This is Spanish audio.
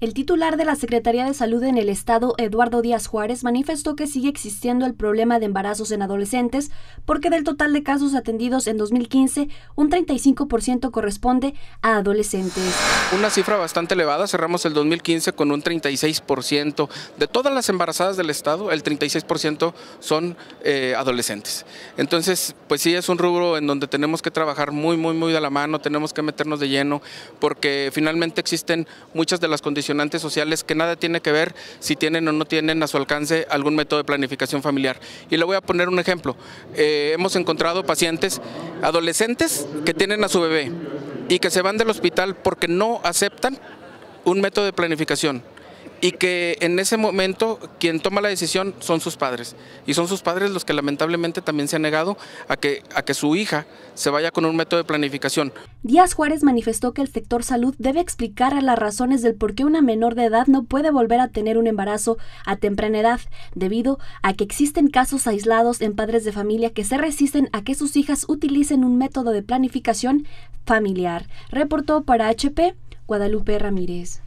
El titular de la Secretaría de Salud en el Estado, Eduardo Díaz Juárez, manifestó que sigue existiendo el problema de embarazos en adolescentes porque del total de casos atendidos en 2015, un 35% corresponde a adolescentes. Una cifra bastante elevada, cerramos el 2015 con un 36%. De todas las embarazadas del Estado, el 36% son eh, adolescentes. Entonces, pues sí, es un rubro en donde tenemos que trabajar muy, muy, muy de la mano, tenemos que meternos de lleno porque finalmente existen muchas de las condiciones sociales que nada tiene que ver si tienen o no tienen a su alcance algún método de planificación familiar. Y le voy a poner un ejemplo. Eh, hemos encontrado pacientes adolescentes que tienen a su bebé y que se van del hospital porque no aceptan un método de planificación y que en ese momento quien toma la decisión son sus padres y son sus padres los que lamentablemente también se han negado a que, a que su hija se vaya con un método de planificación. Díaz Juárez manifestó que el sector salud debe explicar las razones del por qué una menor de edad no puede volver a tener un embarazo a temprana edad, debido a que existen casos aislados en padres de familia que se resisten a que sus hijas utilicen un método de planificación familiar. Reportó para HP Guadalupe Ramírez.